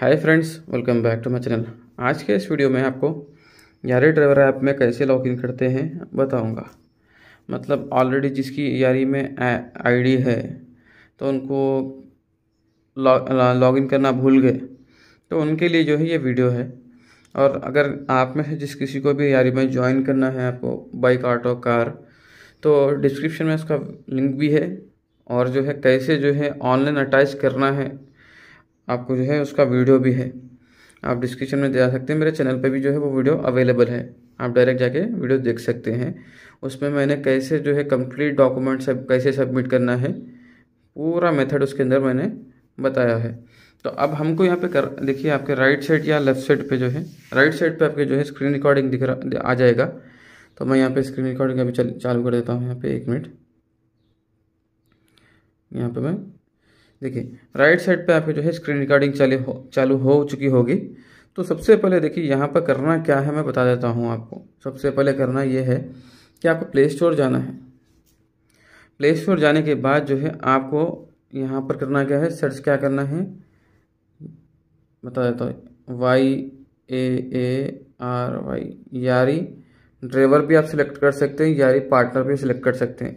hi friends welcome back to my channel आज के इस वीडियो में आपको यारी ड्राइवर ऐप में कैसे लॉगिन करते हैं बताऊंगा मतलब ऑलरेडी जिसकी यारी में आईडी है तो उनको लॉगिन करना भूल गए तो उनके लिए जो है ये वीडियो है और अगर आप में से जिस किसी को भी यारी में ज्वाइन करना है आपको बाइक ऑटो कार तो डिस्क्रिप्शन में उसका लिंक भी है और जो है कैसे जो है ऑनलाइन अटैच करना है आपको जो है उसका वीडियो भी है आप डिस्क्रिप्शन में जा सकते हैं मेरे चैनल पे भी जो है वो वीडियो अवेलेबल है आप डायरेक्ट जाके वीडियो देख सकते हैं उसमें मैंने कैसे जो है कंप्लीट डॉक्यूमेंट सब कैसे सबमिट करना है पूरा मेथड उसके अंदर मैंने बताया है तो अब हमको यहाँ पे कर देखिए आपके राइट साइड या लेफ्ट साइड पे जो है राइट साइड पे आपके जो है स्क्रीन रिकॉर्डिंग दिख रहा आ जाएगा तो मैं यहाँ पे स्क्रीन रिकॉर्डिंग अभी चल चालू कर देता हूँ यहाँ पे एक मिनट यहाँ पे मैं देखिए राइट साइड पे आपके जो है स्क्रीन रिकॉर्डिंग चालू हो चालू हो चुकी होगी तो सबसे पहले देखिए यहाँ पर करना क्या है मैं बता देता हूँ आपको सबसे पहले करना ये है कि आपको प्ले स्टोर जाना है प्ले स्टोर जाने के बाद जो है आपको यहाँ पर करना क्या है सर्च क्या करना है बता देता हूँ Y A A R Y यारी ड्राइवर भी आप सिलेक्ट कर सकते हैं यारी पार्टनर भी सिलेक्ट कर सकते हैं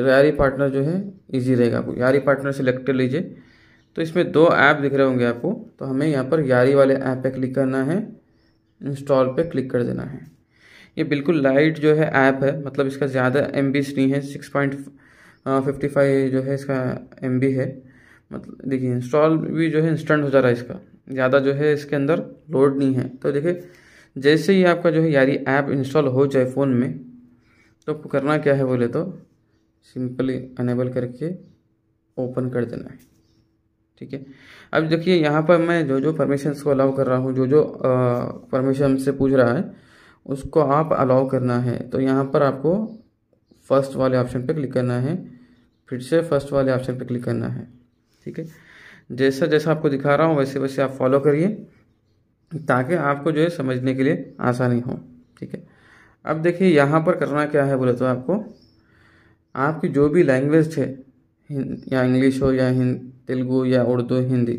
यारी पार्टनर जो है इजी रहेगा आपको यारी पार्टनर सेलेक्ट कर लीजिए तो इसमें दो ऐप दिख रहे होंगे आपको तो हमें यहाँ पर यारी वाले ऐप पे क्लिक करना है इंस्टॉल पे क्लिक कर देना है ये बिल्कुल लाइट जो है ऐप है मतलब इसका ज़्यादा एम नहीं है सिक्स पॉइंट फिफ्टी फाइव जो है इसका एम है मतलब देखिए इंस्टॉल भी जो है इंस्टेंट हो जा रहा है इसका ज़्यादा जो है इसके अंदर लोड नहीं है तो देखिए जैसे ही आपका जो है यारी ऐप इंस्टॉल हो जाए फ़ोन में तो आपको करना क्या है बोले तो सिंपली अनेबल करके ओपन कर देना है ठीक है अब देखिए यहाँ पर मैं जो जो परमिशंस को अलाउ कर रहा हूँ जो जो परमिशन से पूछ रहा है उसको आप अलाउ करना है तो यहाँ पर आपको फर्स्ट वाले ऑप्शन पर क्लिक करना है फिर से फर्स्ट वाले ऑप्शन पर क्लिक करना है ठीक है जैसा जैसा आपको दिखा रहा हूँ वैसे वैसे आप फॉलो करिए ताकि आपको जो है समझने के लिए आसानी हो ठीक है अब देखिए यहाँ पर करना क्या है बोले तो आपको आपकी जो भी लैंग्वेज है या इंग्लिश हो या हिंद तेलुगू या उर्दू हिंदी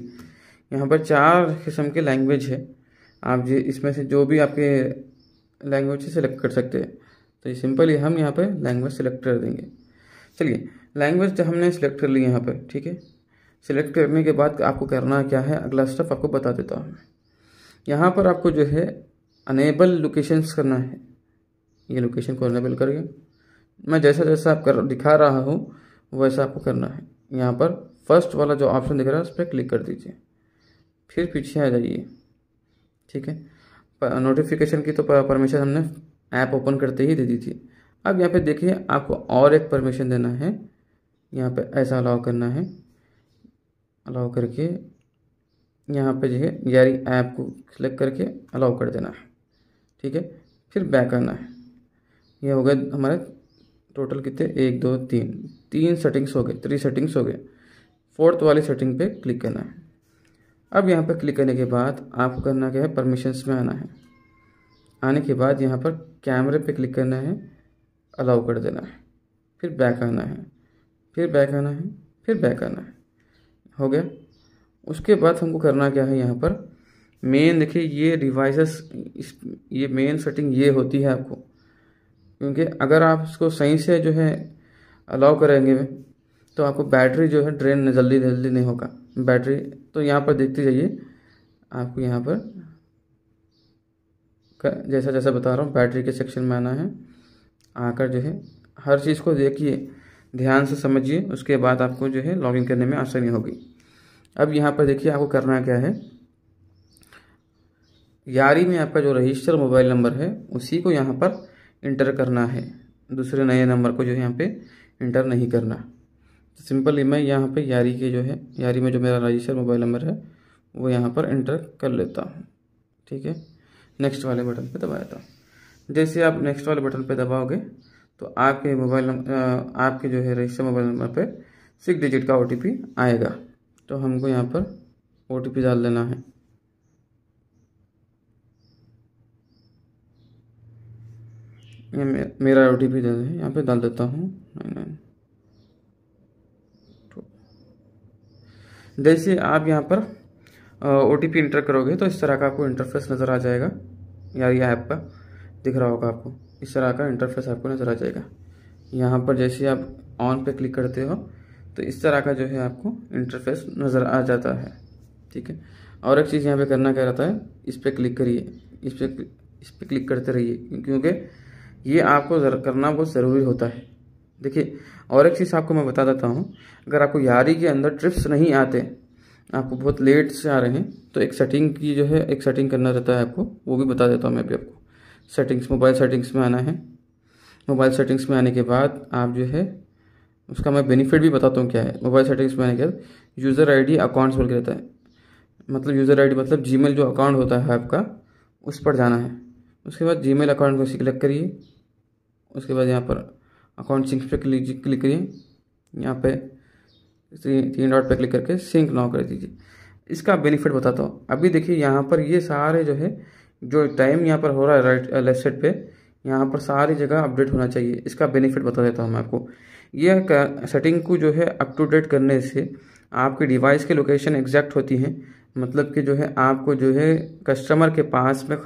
यहाँ पर चार किस्म के लैंग्वेज है आप जी इसमें से जो भी आपके लैंग्वेज से सिलेक्ट कर सकते हैं तो ये सिंपली हम यहाँ पर लैंग्वेज सेलेक्ट कर देंगे चलिए लैंग्वेज तो हमने सेलेक्ट कर ली यहाँ पर ठीक है सिलेक्ट करने के बाद आपको करना क्या है अगला स्टेप आपको बता देता हूँ यहाँ पर आपको जो है अनेबल लोकेशंस करना है ये लोकेशन को अनेबल करिए मैं जैसा जैसा आप कर दिखा रहा हूँ वैसा आपको करना है यहाँ पर फर्स्ट वाला जो ऑप्शन दिख रहा है उस पर क्लिक कर दीजिए फिर पीछे आ जाइए ठीक है नोटिफिकेशन की तो परमिशन हमने ऐप ओपन करते ही दे दी थी अब यहाँ पे देखिए आपको और एक परमिशन देना है यहाँ पे ऐसा अलाउ करना है अलाउ करके यहाँ पे जो है यारी ऐप को सिलेक्ट करके अलाउ कर देना है ठीक है फिर बैक आना है ये हो गया हमारा टोटल कितने एक दो तीन तीन सेटिंग्स हो गए थ्री सेटिंग्स हो गए फोर्थ वाली सेटिंग पे क्लिक करना है अब यहाँ पर क्लिक करने के बाद आपको करना क्या है परमिशंस में आना है आने के बाद यहाँ पर कैमरे पे क्लिक करना है अलाउ कर देना है फिर बैक आना है फिर बैक आना है फिर बैक आना है हो गया उसके बाद हमको करना क्या है यहाँ पर मेन देखिए ये डिवाइसेस ये मेन सेटिंग ये होती है आपको क्योंकि अगर आप इसको सही से जो है अलाउ करेंगे तो आपको बैटरी जो है ड्रेन जल्दी जल्दी नहीं होगा बैटरी तो यहाँ पर देखते जाइए आपको यहाँ पर जैसा जैसा बता रहा हूँ बैटरी के सेक्शन में आना है आकर जो है हर चीज़ को देखिए ध्यान से समझिए उसके बाद आपको जो है लॉगिन करने में आसानी होगी अब यहाँ पर देखिए आपको करना क्या है यारी में आपका जो रजिस्टर मोबाइल नंबर है उसी को यहाँ पर इंटर करना है दूसरे नए नंबर को जो है यहाँ पे इंटर नहीं करना तो सिंपली मैं यहाँ पे यारी के जो है यारी में जो मेरा रजिस्टर मोबाइल नंबर है वो यहाँ पर इंटर कर लेता हूँ ठीक है नेक्स्ट वाले बटन पे दबाता हूँ जैसे आप नेक्स्ट वाले बटन पे दबाओगे तो आपके मोबाइल नंबर आपके जो है रजिस्टर मोबाइल नंबर पर सिक्स डिजिट का ओ आएगा तो हमको यहाँ पर ओ डाल देना है ये मे, मेरा आई डी पी है यहाँ पे डाल देता हूँ नाइन नाइन तो जैसे आप यहाँ पर ओ टी पी इंटर करोगे तो इस तरह का आपको इंटरफेस नज़र आ जाएगा या ये ऐप का दिख रहा होगा आपको इस तरह का इंटरफेस आपको नज़र आ जाएगा यहाँ पर जैसे आप ऑन पे क्लिक करते हो तो इस तरह का जो है आपको इंटरफेस नज़र आ जाता है ठीक है और एक चीज़ यहाँ पे करना क्या रहता है इस पर क्लिक करिए इस पर इस पर क्लिक करते रहिए क्योंकि ये आपको करना बहुत ज़रूरी होता है देखिए और एक चीज़ आपको मैं बता देता हूँ अगर आपको यारी के अंदर ट्रिप्स नहीं आते आपको बहुत लेट से आ रहे हैं तो एक सेटिंग की जो है एक सेटिंग करना रहता है आपको वो भी बता देता हूँ मैं भी आपको सेटिंग्स मोबाइल सेटिंग्स में आना है मोबाइल सेटिंग्स में आने के बाद आप जो है उसका मैं बेनिफिट भी बताता हूँ क्या है मोबाइल सेटिंग्स में आने के बाद यूज़र आईडी अकाउंट्स बोल के रहता है मतलब यूज़र आईडी मतलब जीमेल जो अकाउंट होता है आपका उस पर जाना है उसके बाद जीमेल अकाउंट को सिलेक्ट करिए उसके बाद यहाँ पर अकाउंट सिंक पे क्लिक क्लिक करिए यहाँ पे तीन डॉट पे क्लिक करके सिंक नाउ कर दीजिए इसका बेनिफिट बताता हूँ अभी देखिए यहाँ पर ये सारे जो है जो टाइम यहाँ पर हो रहा है राइट लेफ्ट साइड पे यहाँ पर सारी जगह अपडेट होना चाहिए इसका बेनिफिट बता देता हूँ मैं आपको यह सेटिंग को जो है अप टू डेट करने से आपके डिवाइस के लोकेशन एग्जैक्ट होती हैं मतलब कि जो है आपको जो है कस्टमर के पास में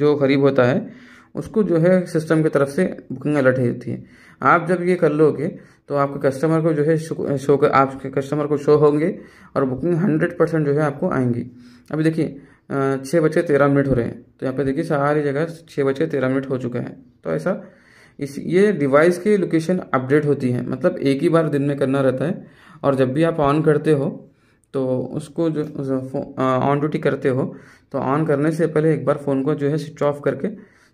जो करीब होता है उसको जो है सिस्टम की तरफ से बुकिंग अलर्ट होती है आप जब ये कर लोगे तो आपके कस्टमर को जो है शो, शो आपके कस्टमर को शो होंगे और बुकिंग हंड्रेड परसेंट जो है आपको आएंगी अभी देखिए छः बजे तेरह मिनट हो रहे हैं तो यहाँ पे देखिए सारी जगह छः बजे तेरह मिनट हो चुका है तो ऐसा इस ये डिवाइस की लोकेशन अपडेट होती है मतलब एक ही बार दिन में करना रहता है और जब भी आप ऑन करते हो तो उसको जो ऑन ड्यूटी करते हो तो ऑन करने से पहले एक बार फ़ोन को जो है स्विच ऑफ करके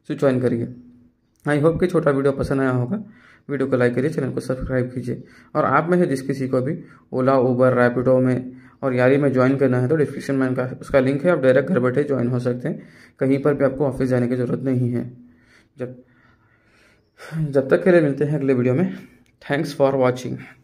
से ज्वाइन करिए आई होप कि छोटा वीडियो पसंद आया होगा वीडियो को लाइक करिए चैनल को सब्सक्राइब कीजिए और आप में से जिस किसी को भी ओला उबर रैपिडो में और यारी में ज्वाइन करना है तो डिस्क्रिप्शन में उनका उसका लिंक है आप डायरेक्ट घर बैठे ज्वाइन हो सकते हैं कहीं पर भी आपको ऑफिस जाने की ज़रूरत नहीं है जब जब तक के लिए मिलते हैं अगले वीडियो में थैंक्स फॉर वॉचिंग